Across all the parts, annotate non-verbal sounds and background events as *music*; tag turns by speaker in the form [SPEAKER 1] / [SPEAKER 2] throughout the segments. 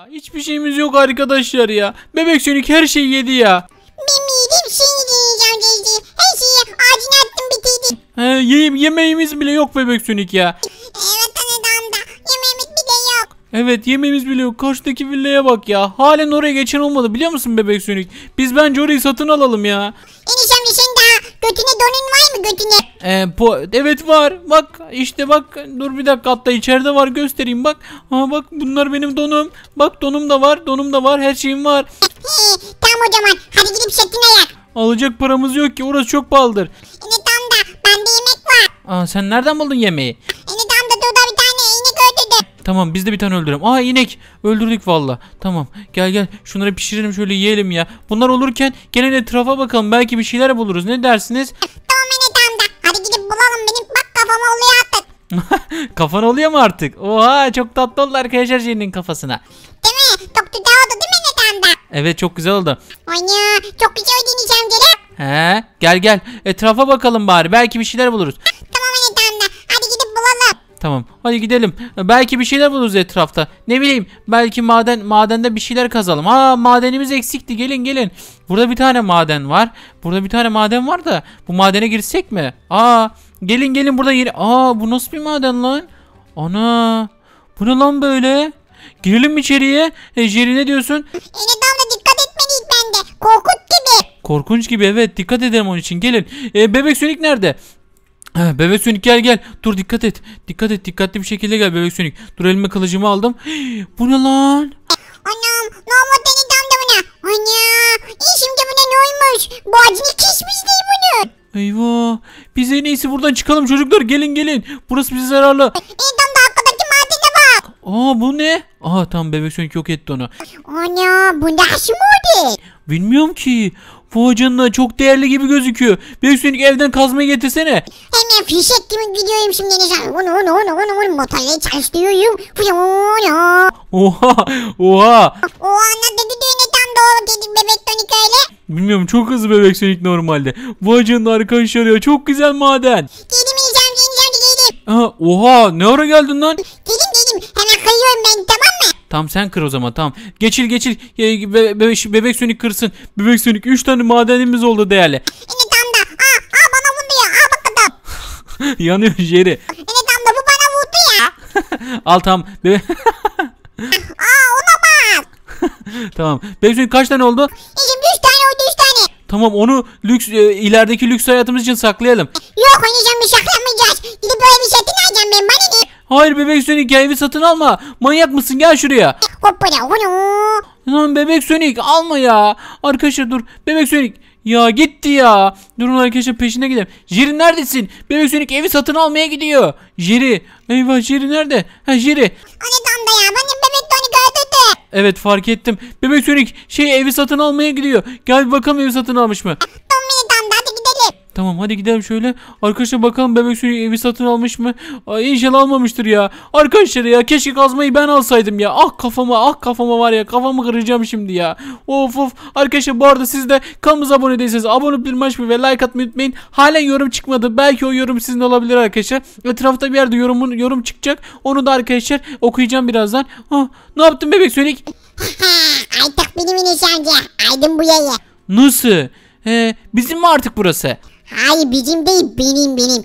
[SPEAKER 1] Ya hiçbir şeyimiz yok arkadaşlar ya. Bebek Sönük her şeyi yedi ya.
[SPEAKER 2] Bilmiyorum şimdi şey yiyeceğim Cezli. Her şeyi ağacına attım bitirdim.
[SPEAKER 1] He, ye- yemeğimiz bile yok Bebek Sönük ya. Evet anadan da yemeğimiz bile yok. Evet yemeğimiz bile yok. Karşıdaki villaya bak ya. Halen oraya geçen olmadı biliyor musun Bebek Sönük? Biz bence orayı satın alalım ya. Enişte Götüne donun var mı götüne? Ee, po evet var. Bak işte bak dur bir dakika hatta içeride var göstereyim bak. Ha bak bunlar benim donum. Bak donum da var donum da var her şeyim var. tamam o zaman hadi gidip şekline yak. Alacak paramız yok ki orası çok pahalıdır. Ne tam da bende yemek var. Aa, sen nereden buldun yemeği? Tamam biz de bir tane öldürelim. Aa inek. Öldürdük valla. Tamam gel gel şunları pişirelim şöyle yiyelim ya. Bunlar olurken gelin etrafa bakalım. Belki bir şeyler buluruz. Ne dersiniz? *laughs* Tamam Hadi gidip bulalım benim. Bak kafama oluyor artık. *laughs* Kafan oluyor mu artık? Oha çok tatlı oldu arkadaşlar Jenny'nin kafasına. Değil mi? Çok güzel
[SPEAKER 2] oldu değil mi netanda?
[SPEAKER 1] Evet çok güzel oldu. Oyna,
[SPEAKER 2] çok güzel oynayacağım gelin.
[SPEAKER 1] He gel gel etrafa bakalım bari belki bir şeyler buluruz. Tamam. Hadi gidelim. Belki bir şeyler buluruz etrafta. Ne bileyim. Belki maden madende bir şeyler kazalım. Aa, madenimiz eksikti. Gelin gelin. Burada bir tane maden var. Burada bir tane maden var da bu madene girsek mi? Aa gelin gelin burada yeri. Aa bu nasıl bir maden lan? Ana. Bu ne lan böyle? Girelim mi içeriye? E, Jerry ne diyorsun? Evet damla dikkat etmeliyiz bende. Korkut gibi. Korkunç gibi evet dikkat ederim onun için gelin. E, bebek sönük nerede? Ha, bebek sönük gel gel. Dur dikkat et. Dikkat et dikkatli bir şekilde gel bebek sönük. Dur elime kılıcımı aldım. Hii, bu ne lan? Anam ne oldu deli damda buna? Ana iyi şimdi bu ne olmuş? Bu acını kesmiş değil bunu. Eyvah. Biz en iyisi buradan çıkalım çocuklar. Gelin gelin. Burası bize zararlı. İyi e, damda arkadaki madene bak. Aa bu ne? Aa tam bebek sönük yok etti onu. Ana bu nasıl model? Bilmiyorum ki. Vay canına çok değerli gibi gözüküyor. Büyüksünlük evden kazmayı getirsene.
[SPEAKER 2] Hemen fişek gibi gidiyorum şimdi Enes abi. Onu onu onu onu onu motorla çalıştırıyorum. Fıyoo.
[SPEAKER 1] Oha oha.
[SPEAKER 2] O ne dedi düğüne tam doğru dedi bebek tonik öyle.
[SPEAKER 1] Bilmiyorum çok hızlı bebek sönük normalde. Vay arkadaşı arkadaşlar ya çok güzel maden. Geldim Enes amca Enes geldim. oha ne ara geldin lan? Geldim
[SPEAKER 2] geldim hemen kayıyorum ben tamam
[SPEAKER 1] mı? Tam sen kır o zaman tamam. Geçil geçil. Be be bebek sönük kırsın. Bebek sönük 3 tane madenimiz oldu değerli. Evet tam da. Aa, aa bana vurdu ya. Aa bakalım. *laughs* Yanıyor Jerry. Evet tam da bu bana vurdu ya. *laughs* Al tam. Bebe *laughs* aa bak. tamam. Bebek sönük kaç tane oldu? E, şimdi tane oldu 3 tane. Tamam onu lüks e, ilerideki lüks hayatımız için saklayalım.
[SPEAKER 2] Yok oynayacağım bir saklamayacağız. Gidip böyle bir satın şey alacağım ben. Bana
[SPEAKER 1] Hayır bebek Sonic evi satın alma. Manyak mısın gel şuraya. Hoppala onu. Lan bebek Sonic alma ya. Arkadaşlar dur bebek Sonic. Ya gitti ya. Durun arkadaşlar peşine gidelim. Jiri neredesin? Bebek Sonic evi satın almaya gidiyor. Jiri. Eyvah Jiri nerede? Ha Jerry. Anadamda ya benim bebek Sonic öldürdü. Evet fark ettim. Bebek Sonic şey evi satın almaya gidiyor. Gel bakalım evi satın almış mı? Tamam hadi gidelim şöyle. Arkadaşlar bakalım bebek suyu evi satın almış mı? Ay, inşallah almamıştır ya. Arkadaşlar ya keşke kazmayı ben alsaydım ya. Ah kafama ah kafama var ya kafamı kıracağım şimdi ya. Of of. Arkadaşlar bu arada siz de kanalımıza abone değilseniz abone olup bilmaç ve like atmayı unutmayın. Halen yorum çıkmadı. Belki o yorum sizin olabilir arkadaşlar. Etrafta bir yerde yorumun yorum çıkacak. Onu da arkadaşlar okuyacağım birazdan. Ah, ne yaptın bebek sönük? *laughs*
[SPEAKER 2] Artık benim inişancı. Aydın bu yayı.
[SPEAKER 1] Nasıl? Ee, bizim mi artık burası?
[SPEAKER 2] Hayır bizim değil benim benim.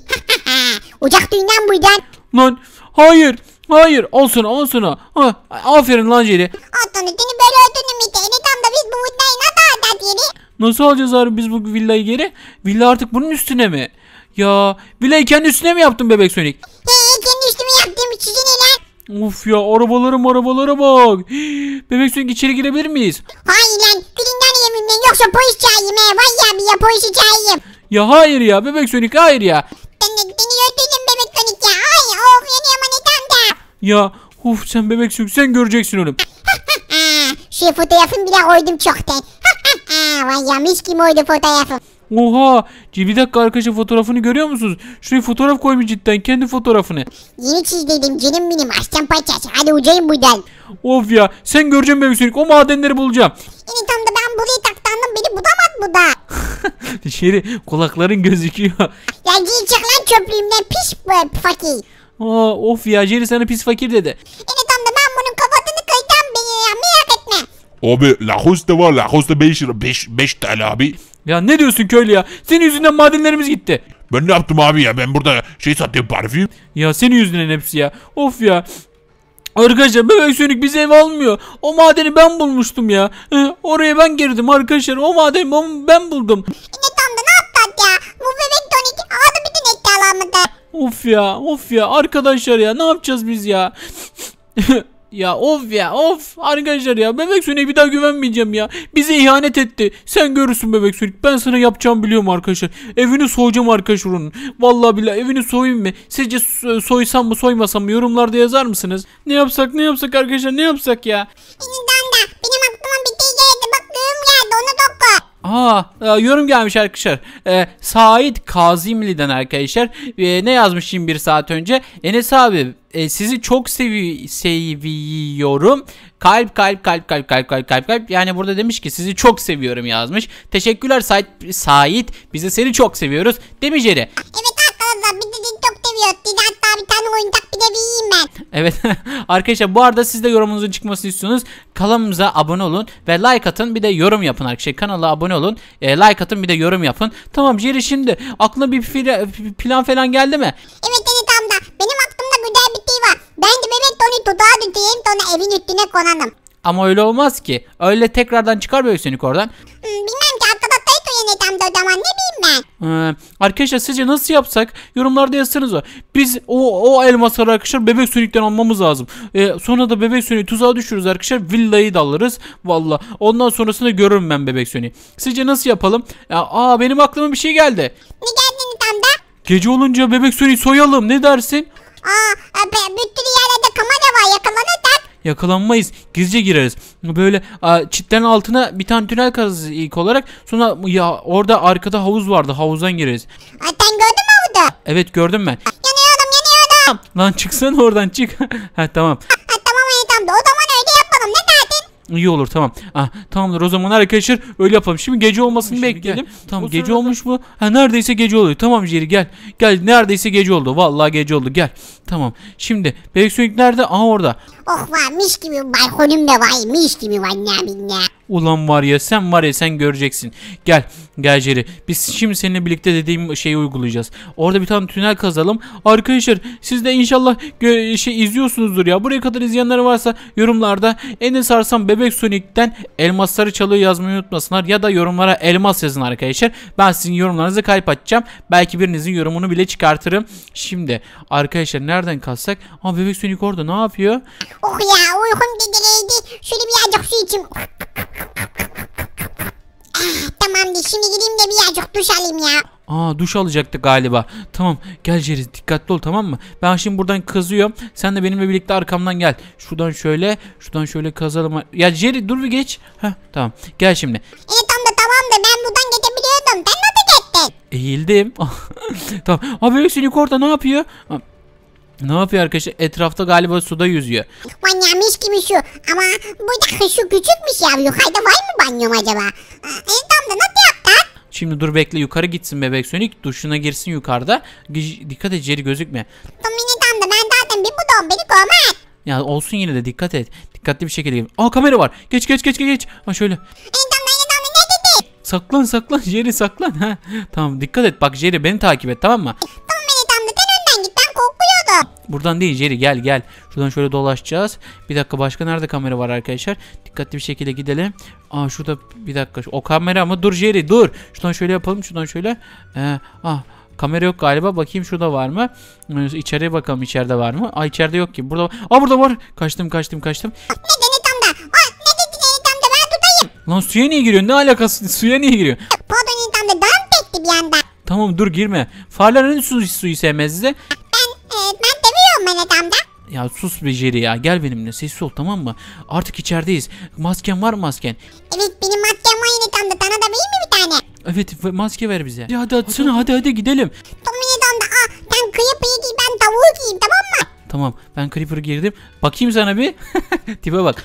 [SPEAKER 2] *laughs* Ocak düğünden
[SPEAKER 1] buradan. Lan hayır. Hayır olsun olsun. Ha, aferin lan Jerry. Atını
[SPEAKER 2] seni böyle öldürdüm işte. tam da biz bu villa'yı nasıl alacağız
[SPEAKER 1] geri? Nasıl alacağız abi biz bu villayı geri? Villa artık bunun üstüne mi? Ya villayı kendi üstüne mi yaptın bebek Sonic?
[SPEAKER 2] Hey kendi üstüme yaptım. Sizin neler?
[SPEAKER 1] Of ya arabalarım arabalara bak. Bebek Sonic içeri girebilir miyiz?
[SPEAKER 2] Hayır lan. Filinden yemin yoksa polis çağırayım. Vay ya bir ya polisi çağırayım.
[SPEAKER 1] Ya hayır ya bebek Sonic hayır ya. Beni, beni
[SPEAKER 2] öldürdün bebek Sonic ya. Ay oh yanıyorum
[SPEAKER 1] hani tam da. Ya uf sen bebek Sonic sen göreceksin oğlum.
[SPEAKER 2] Şu fotoğrafımı bile koydum çoktan. Vay ya mis gibi oydu fotoğrafım.
[SPEAKER 1] Oha! Bir dakika arkadaşlar fotoğrafını görüyor musunuz? Şuraya fotoğraf koymuş cidden kendi fotoğrafını.
[SPEAKER 2] Yeni çizdiydim canım benim aslan parçası. Hadi uçayım buradan. Of ya sen göreceksin bebek Sonic o madenleri bulacağım. Yeni tam da ben burayı taktım beni budamat bu da.
[SPEAKER 1] *laughs* Dışarı kulakların gözüküyor.
[SPEAKER 2] Ya giy çık lan çöplüğümden pis bu fakir.
[SPEAKER 1] Aa, of ya Jerry sana pis fakir dedi. Evet amca ben bunun
[SPEAKER 2] kafasını kıyacağım beni ya merak etme. Abi lahusta var lahusta 5 lira 5 TL abi. Ya ne diyorsun
[SPEAKER 1] köylü ya? Senin yüzünden madenlerimiz gitti. Ben ne yaptım abi ya ben burada şey sattım parfüm. Ya senin yüzünden hepsi ya. Of ya Arkadaşlar bebek sönük bize ev almıyor. O madeni ben bulmuştum ya. Ee, oraya ben girdim arkadaşlar. O madeni ben, buldum. İnek ne yaptı ya? Bu bebek donik aldı bütün eşyalarımızı. Of ya of ya arkadaşlar ya ne yapacağız biz ya? *laughs* Ya of ya of arkadaşlar ya bebek sönük bir daha güvenmeyeceğim ya. Bize ihanet etti. Sen görürsün bebek sürük Ben sana yapacağım biliyorum arkadaşlar. Evini soyacağım arkadaşlar onun. Vallahi billahi evini soyayım mı? Sizce e, soysam mı soymasam mı yorumlarda yazar mısınız? Ne yapsak ne yapsak arkadaşlar ne yapsak ya? Aa e, yorum gelmiş arkadaşlar. E, Said Kazimli'den arkadaşlar. E, ne yazmış şimdi bir saat önce? Enes abi e, sizi çok sevi seviyorum. Kalp kalp kalp kalp kalp kalp kalp kalp. Yani burada demiş ki sizi çok seviyorum yazmış. Teşekkürler Said. Said de seni çok seviyoruz. Demiş Eri. Evet arkadaşlar bizi
[SPEAKER 2] çok seviyoruz. Size hatta bir tane oyuncak bir ben. Evet *laughs* arkadaşlar
[SPEAKER 1] bu arada siz de yorumunuzun çıkmasını istiyorsunuz. Kanalımıza abone olun ve like atın bir de yorum yapın arkadaşlar. Kanala abone olun e, like atın bir de yorum yapın. Tamam Jerry şimdi aklına bir plan falan geldi mi? Evet evet amca benim
[SPEAKER 2] aklımda güzel bir şey var. Ben de bebek onu tuzağa tutayım sonra evin üstüne konalım.
[SPEAKER 1] Ama öyle olmaz ki. Öyle tekrardan çıkar bebek sönük oradan. Hmm,
[SPEAKER 2] zaman ne bileyim
[SPEAKER 1] ben. Ee, arkadaşlar sizce nasıl yapsak yorumlarda yazsanız o. Biz o, o elmasları arkadaşlar bebek sönükten almamız lazım. Ee, sonra da bebek sönüğü tuzağa düşürürüz arkadaşlar. Villayı da alırız. Valla ondan sonrasında görürüm ben bebek sönüğü. Sizce nasıl yapalım? Ya, aa benim aklıma bir şey geldi.
[SPEAKER 2] Ne geldi tam
[SPEAKER 1] da? Gece olunca bebek sönüğü soyalım ne dersin? Aa,
[SPEAKER 2] e, bütün yerlerde kamera var yakalanır da
[SPEAKER 1] Yakalanmayız. Gizlice gireriz. Böyle çitlerin altına bir tane tünel kazarız ilk olarak. Sonra ya orada arkada havuz vardı. Havuzdan gireriz. Ay sen
[SPEAKER 2] gördün mü havuzu?
[SPEAKER 1] Evet gördüm ben. Yanıyor adam, yanıyor adam. Lan çıksana oradan çık. *laughs* ha tamam. Ha,
[SPEAKER 2] tamam iyi tamam. O zaman öyle yapalım. Ne dersin?
[SPEAKER 1] İyi olur tamam. Ah, tamamdır o zaman arkadaşlar öyle yapalım. Şimdi gece olmasını Şimdi bekleyelim. Gel. Tamam o gece sırada... olmuş mu? Ha neredeyse gece oluyor. Tamam Jerry gel. Gel neredeyse gece oldu. Vallahi gece oldu. Gel. Tamam. Şimdi bebek sönük nerede? Aha orada.
[SPEAKER 2] Oh var mis gibi balkonum da var mis gibi vallahi billahi.
[SPEAKER 1] Ulan var ya sen var ya sen göreceksin. Gel gel Jerry. Biz şimdi seninle birlikte dediğim şeyi uygulayacağız. Orada bir tane tünel kazalım. Arkadaşlar siz de inşallah şey izliyorsunuzdur ya. Buraya kadar izleyenler varsa yorumlarda en Arslan Bebek Sonic'ten elmasları çalıyor yazmayı unutmasınlar. Ya da yorumlara elmas yazın arkadaşlar. Ben sizin yorumlarınızı kalp atacağım. Belki birinizin yorumunu bile çıkartırım. Şimdi arkadaşlar nereden kalsak? Aa Bebek Sonic orada ne yapıyor?
[SPEAKER 2] Oh ya uykum dedeleydi. Şöyle birazcık su içeyim. ah, tamamdır şimdi gideyim de birazcık duş alayım ya.
[SPEAKER 1] Aa duş alacaktı galiba. Tamam gel Jerry dikkatli ol tamam mı? Ben şimdi buradan kazıyorum. Sen de benimle birlikte arkamdan gel. Şuradan şöyle şuradan şöyle kazalım. Ya Jerry dur bir geç. Heh, tamam gel şimdi. İyi tam da tamam da ben buradan geçebiliyordum. ben nasıl geçtin? Eğildim. *laughs* tamam. Abi Sonic orada ne yapıyor? Ne yapıyor arkadaşlar? Etrafta galiba suda yüzüyor.
[SPEAKER 2] Banyo gibi su. Ama bu burada su küçükmüş ya. Yukarıda var mı banyom acaba? E, ee, tam da nasıl yaptın?
[SPEAKER 1] Şimdi dur bekle yukarı gitsin bebek sönük Duşuna girsin yukarıda. Giz- dikkat et Jerry gözükme.
[SPEAKER 2] Tam yine ben zaten bir budom beni kovmaz.
[SPEAKER 1] Ya olsun yine de dikkat et. Dikkatli bir şekilde gel. Aa kamera var. Geç geç geç geç. Ha şöyle. E, tam da yine ne dedi? Saklan saklan Jerry saklan. Ha. Tamam dikkat et. Bak Jerry beni takip et tamam mı? Buradan değil Jerry gel gel. Şuradan şöyle dolaşacağız. Bir dakika başka nerede kamera var arkadaşlar? Dikkatli bir şekilde gidelim. Aa şurada bir dakika. O kamera mı? Dur Jerry dur. Şuradan şöyle yapalım. Şuradan şöyle. Ee, ah Kamera yok galiba. Bakayım şurada var mı? Ee, içeriye bakalım içeride var mı? Aa içeride yok ki. Burada var. Aa burada var. Kaçtım kaçtım kaçtım. Ne dedi tam da? O, ne dedi tam da? Ben tutayım. Lan suya niye giriyorsun? Ne alakası? Suya niye giriyorsun? Pardon tam da dam
[SPEAKER 2] tekti bir anda.
[SPEAKER 1] Tamam dur girme. Farların su, suyu sevmez size. Ben demiyor ben adamda. Ya sus be Jerry ya gel benimle sessiz ol tamam mı? Artık içerideyiz. Masken var mı masken? Evet
[SPEAKER 2] benim maskem var yine damda. Sana da vereyim mi bir tane?
[SPEAKER 1] Evet maske ver bize. Ya
[SPEAKER 2] hadi atsana hadi hadi, gidelim. Tamam yine Aa, sen kıyafeyi giy ben tavuğu giyeyim tamam mı?
[SPEAKER 1] Tamam ben Creeper'ı girdim. Bakayım sana bir. *laughs* Tipe bak.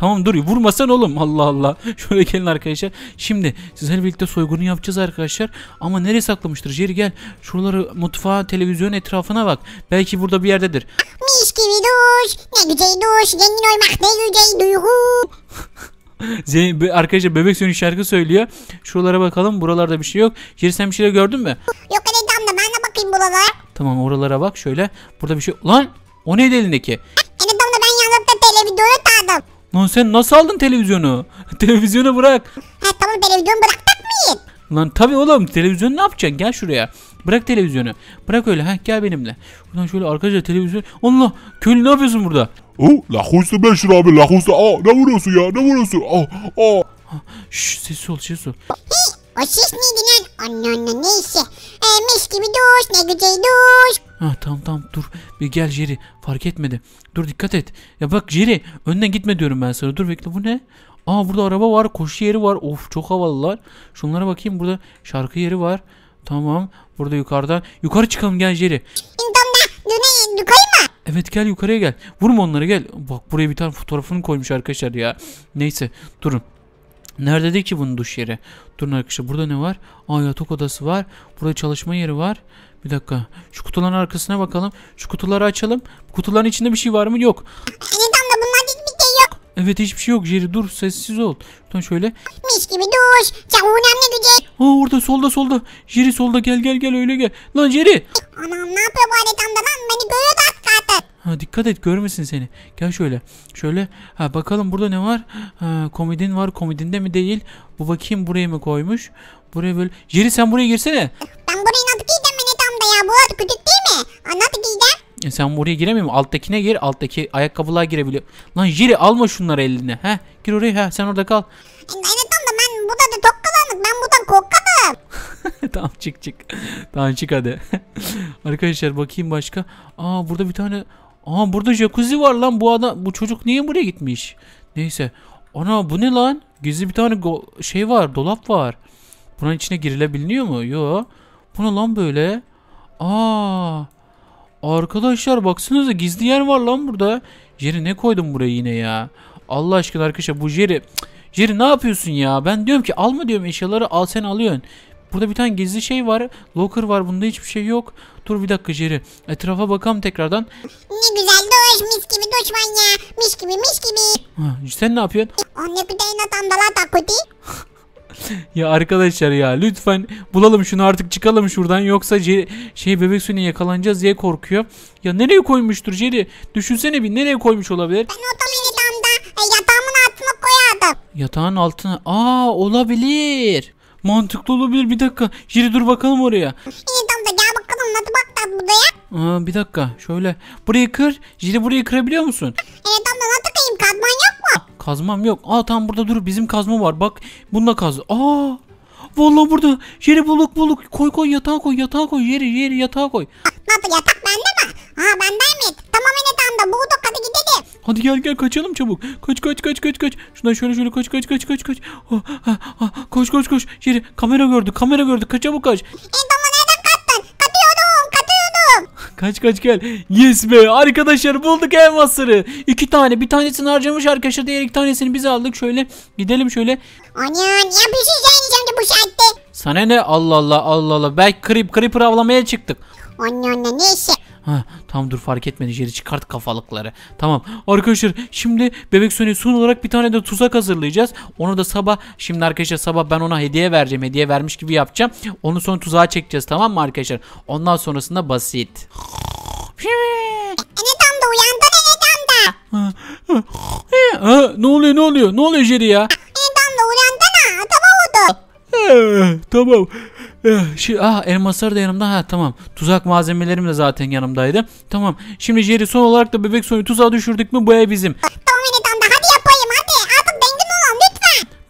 [SPEAKER 1] Tamam dur vurmasan oğlum Allah Allah. *laughs* Şöyle gelin arkadaşlar. Şimdi sizlerle birlikte soygunu yapacağız arkadaşlar. Ama nereye saklamıştır Jerry gel. Şuraları mutfağa televizyon etrafına bak. Belki burada bir yerdedir.
[SPEAKER 2] Mis gibi duş. Ne güzel duş. Zengin olmak ne güzel duygu.
[SPEAKER 1] *laughs* Arkadaşlar bebek sönük şarkı söylüyor. Şuralara bakalım. Buralarda bir şey yok. Jerry sen bir şey gördün mü?
[SPEAKER 2] Yok anne ben de bakayım buralara.
[SPEAKER 1] Tamam oralara bak şöyle. Burada bir şey... Lan o neydi elindeki? Lan sen nasıl aldın televizyonu? *laughs* televizyonu bırak. Ha
[SPEAKER 2] tamam televizyonu bıraktık mıyım?
[SPEAKER 1] Lan tabi oğlum televizyonu ne yapacaksın? Gel şuraya. Bırak televizyonu. Bırak öyle ha gel benimle. Ulan şöyle arkadaşlar televizyon. Allah köylü ne yapıyorsun burada? O lahusta ben şunu abi lahustu. Aa ne vuruyorsun ya ne vuruyorsun? Aa ah, aa. Ah. Şşş sessiz ol sessiz ol.
[SPEAKER 2] O ses neydi lan? Anne anne neyse. E, mis gibi duş ne güzel duş.
[SPEAKER 1] Ha tamam tamam dur. Bir gel Jerry. Fark etmedi. Dur dikkat et. Ya bak Jerry önden gitme diyorum ben sana. Dur bekle bu ne? Aa burada araba var. Koşu yeri var. Of çok havalılar. Şunlara bakayım burada şarkı yeri var. Tamam. Burada yukarıdan. Yukarı çıkalım gel Jerry. Yukarı mı? Evet gel yukarıya gel. Vurma onları gel. Bak buraya bir tane fotoğrafını koymuş arkadaşlar ya. Neyse durun. Nerede ki bunun duş yeri? Durun arkadaşlar burada ne var? Aa yatak odası var. Burada çalışma yeri var. Bir dakika. Şu kutuların arkasına bakalım. Şu kutuları açalım. Kutuların içinde bir şey var mı? Yok. Neden de bunlarda hiçbir şey yok. Evet hiçbir şey yok Jerry dur sessiz ol. Şuradan şöyle. Mis gibi duş. Ya önemli güzel. Aa orada solda solda. Jerry solda gel gel gel öyle gel. Lan Jerry. Anam ne
[SPEAKER 2] yapıyor bu adamda lan? Beni görüyor
[SPEAKER 1] da Ha, dikkat et görmesin seni. Gel şöyle. Şöyle ha, bakalım burada ne var? Ha, komedin var. Komedinde mi değil? Bu bakayım buraya mı koymuş? Buraya böyle. Jerry sen buraya girsene. Ben buraya nasıl
[SPEAKER 2] girdim beni tam da ya. Bu arada küçük değil mi? Anlat girdim.
[SPEAKER 1] E sen buraya giremiyor musun? Alttakine gir. Alttaki ayakkabılığa girebiliyor. Lan Jerry alma şunları eline. He, gir oraya. He, sen orada kal. E, evet tam da ben
[SPEAKER 2] burada da çok kalanlık. Ben buradan korkadım. *laughs* tamam
[SPEAKER 1] çık çık. tamam çık hadi. *laughs* Arkadaşlar bakayım başka. Aa burada bir tane Aha burada jacuzzi var lan bu adam bu çocuk niye buraya gitmiş? Neyse. Ana bu ne lan? Gizli bir tane şey var dolap var. Bunun içine girilebiliyor mu? Yo. Bu ne lan böyle? Aa. Arkadaşlar baksanıza gizli yer var lan burada. Jerry ne koydun buraya yine ya? Allah aşkına arkadaşlar bu Jerry. Jerry ne yapıyorsun ya? Ben diyorum ki alma diyorum eşyaları al sen alıyorsun. Burada bir tane gizli şey var. Locker var. Bunda hiçbir şey yok. Dur bir dakika Jerry. Etrafa bakalım tekrardan.
[SPEAKER 2] Ne güzel doş mis gibi doş ya. Mis gibi mis gibi. Ha, sen ne yapıyorsun? Anne kudayına tandala takuti.
[SPEAKER 1] ya arkadaşlar ya lütfen bulalım şunu artık çıkalım şuradan yoksa Jerry, şey bebek suyuna yakalanacağız diye korkuyor. Ya nereye koymuştur Jerry? Düşünsene bir nereye koymuş olabilir? Ben otomini damda e, yatağımın altına koyardım. Yatağın altına. Aa olabilir. Mantıklı olabilir bir dakika. Jiri dur bakalım oraya. İyi damla gel bakalım nasıl baktın buraya? Aa, bir dakika şöyle. Burayı kır. Jiri burayı kırabiliyor musun? Evet damla nasıl kıyım kazman yok mu? Ah, kazmam yok. Aa tamam burada dur bizim kazma var bak. Bununla kaz. Aa Vallahi burada jiri buluk buluk koy koy yatağa koy yatağa koy yeri yeri yatağa koy. Nasıl yatak bende mi? Ha bende mi? Tamam yine tamam da bulduk hadi gidelim. Hadi gel gel kaçalım çabuk. Kaç kaç kaç kaç kaç. Şuradan şöyle şöyle kaç kaç kaç kaç kaç. Oh, ah, ah, ah. koş koş koş. Şeri kamera gördü kamera gördü. Kaç çabuk kaç. Kaç kaç gel. Yes be arkadaşlar bulduk elmasları. İki tane bir tanesini harcamış arkadaşlar.
[SPEAKER 2] Diğer iki tanesini biz aldık. Şöyle gidelim şöyle. Ana ne yapıyorsun sen şimdi bu saatte?
[SPEAKER 1] Sana ne Allah Allah Allah Allah. Belki creep, creeper avlamaya çıktık.
[SPEAKER 2] Anne ne neyse.
[SPEAKER 1] Ha, tam dur fark etmedi Jerry çıkart kafalıkları. Tamam arkadaşlar şimdi bebek Sony son olarak bir tane de tuzak hazırlayacağız. Onu da sabah şimdi arkadaşlar sabah ben ona hediye vereceğim. Hediye vermiş gibi yapacağım. Onu sonra tuzağa çekeceğiz tamam mı arkadaşlar? Ondan sonrasında basit.
[SPEAKER 2] Neden de uyandı neden de? Ha, ha,
[SPEAKER 1] ha, ne oluyor ne oluyor? Ne oluyor Jerry ya? Neden de uyandı da sabah oldu. tamam. Eh, şi, ah elmaslar da yanımda. Ha tamam. Tuzak malzemelerim de zaten yanımdaydı. Tamam. Şimdi Jerry son olarak da bebek soyu tuzağa düşürdük mü bu ev bizim. Tamam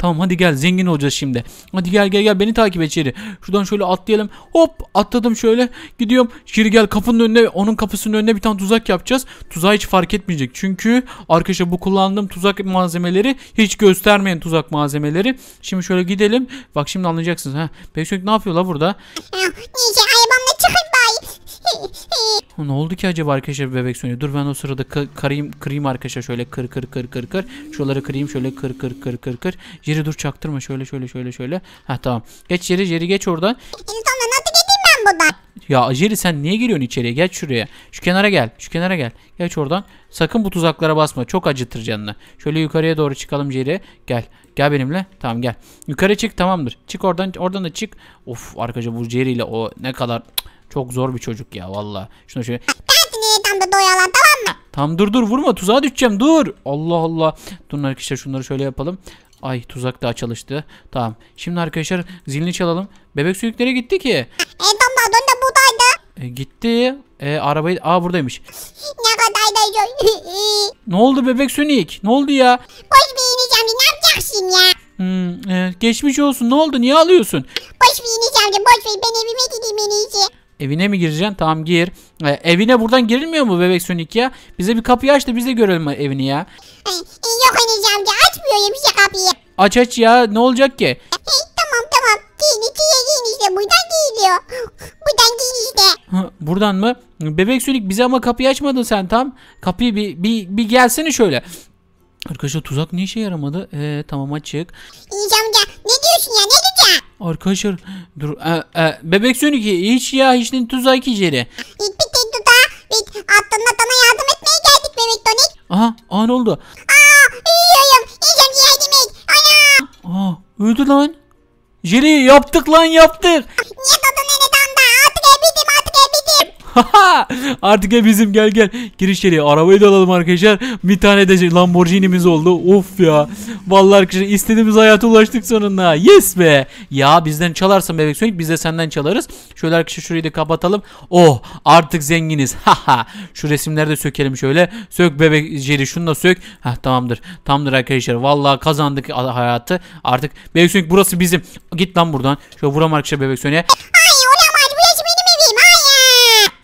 [SPEAKER 1] Tamam hadi gel zengin olacağız şimdi. Hadi gel gel gel beni takip et Şeri. Şuradan şöyle atlayalım. Hop atladım şöyle. Gidiyorum. Şeri gel kapının önüne onun kapısının önüne bir tane tuzak yapacağız. Tuzağı hiç fark etmeyecek. Çünkü arkadaşlar bu kullandığım tuzak malzemeleri hiç göstermeyen tuzak malzemeleri. Şimdi şöyle gidelim. Bak şimdi anlayacaksınız. Ha. Beşiktaş ne yapıyor la burada? Neyse
[SPEAKER 2] arabamla çıkın bay. *laughs*
[SPEAKER 1] Ne oldu ki acaba arkadaşlar bebek sönüyor. Dur ben o sırada kırayım, kırayım arkadaşlar şöyle kır kır kır kır kır. Şuraları kırayım şöyle kır kır kır kır kır. yeri dur çaktırma şöyle şöyle şöyle şöyle. Ha tamam. Geç Jerry Jerry geç oradan. İnsanla
[SPEAKER 2] nasıl geçeyim ben buradan?
[SPEAKER 1] Ya Jerry sen niye giriyorsun içeriye? Gel şuraya. Şu kenara gel. Şu kenara gel. Geç oradan. Sakın bu tuzaklara basma. Çok acıtır canını. Şöyle yukarıya doğru çıkalım Jerry. Gel. Gel benimle. Tamam gel. Yukarı çık tamamdır. Çık oradan. Oradan da çık. Of arkadaşlar bu Jerry ile o ne kadar çok zor bir çocuk ya valla. Şunu şöyle.
[SPEAKER 2] Tam da doyalan tamam mı?
[SPEAKER 1] Tam dur dur vurma tuzağa düşeceğim dur. Allah Allah. Durun arkadaşlar şunları şöyle yapalım. Ay tuzak daha çalıştı. Tamam. Şimdi arkadaşlar zilini çalalım. Bebek sürüklere gitti ki. E tam dön de buradaydı. E, gitti. E, arabayı... Aa buradaymış. *laughs*
[SPEAKER 2] Ne kadar da *laughs*
[SPEAKER 1] Ne oldu bebek sünik? Ne oldu ya?
[SPEAKER 2] Boş bir ineceğim ne yapacaksın ya?
[SPEAKER 1] Hmm, e, geçmiş olsun. Ne oldu? Niye alıyorsun?
[SPEAKER 2] Boş bir ineceğim boş ver. Ben evime gideyim en iyisi.
[SPEAKER 1] Evine mi gireceksin? Tamam gir. E, evine buradan girilmiyor mu bebek Sonic ya? Bize bir kapıyı aç da biz de görelim evini ya. Ay,
[SPEAKER 2] yok anneciğim amca açmıyor ya bize kapıyı.
[SPEAKER 1] Aç aç ya ne olacak ki? Ay, tamam tamam.
[SPEAKER 2] Giyin içine giyin işte buradan giyiliyor. Buradan giyin işte.
[SPEAKER 1] buradan mı? Bebek Sonic bize ama kapıyı açmadın sen tam. Kapıyı bir, bir, bir gelsene şöyle. Arkadaşlar tuzak ne işe yaramadı? Ee, tamam açık.
[SPEAKER 2] İyice amca ne diyorsun ya
[SPEAKER 1] Arkadaşlar dur. E, e, bebek Sönük hiç ya hiçnin tuzak içeri. Bit bit duda
[SPEAKER 2] bit aslında sana yardım etmeye geldik bebek tonik.
[SPEAKER 1] Aha, aha ne oldu? Aa
[SPEAKER 2] uyuyorum. İyiyim yardım et. Ana. Aa
[SPEAKER 1] öldü lan. Jeli yaptık lan yaptık. *laughs* Artık hep bizim gel gel. Gir içeriye. Arabayı da alalım arkadaşlar. Bir tane de Lamborghini'miz oldu. Of ya. Vallahi arkadaşlar istediğimiz hayata ulaştık sonunda. Yes be. Ya bizden çalarsan bebek Sonic biz de senden çalarız. Şöyle arkadaşlar şurayı da kapatalım. Oh artık zenginiz. *laughs* Haha. Şu resimleri de sökelim şöyle. Sök bebek jeli şunu da sök. Heh tamamdır. Tamamdır arkadaşlar. Vallahi kazandık hayatı. Artık bebek Sonic burası bizim. Git lan buradan. Şöyle vuram arkadaşlar bebek Sonic'e.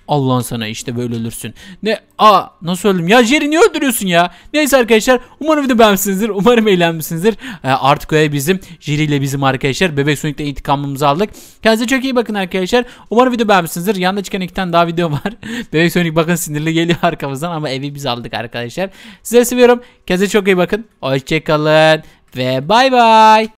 [SPEAKER 1] Allah'ın sana işte böyle ölürsün. Ne? Aa nasıl öldüm? Ya Jerry niye öldürüyorsun ya? Neyse arkadaşlar umarım video beğenmişsinizdir. Umarım eğlenmişsinizdir. Ee, artık öyle bizim Jerry ile bizim arkadaşlar Bebek Sonic'le intikamımızı aldık. Kendinize çok iyi bakın arkadaşlar. Umarım video beğenmişsinizdir. Yanında çıkan iki tane daha video var. *laughs* Bebek Sonic bakın sinirli geliyor arkamızdan ama evi biz aldık arkadaşlar. Size seviyorum. Kendinize çok iyi bakın. Hoşçakalın ve bay bay.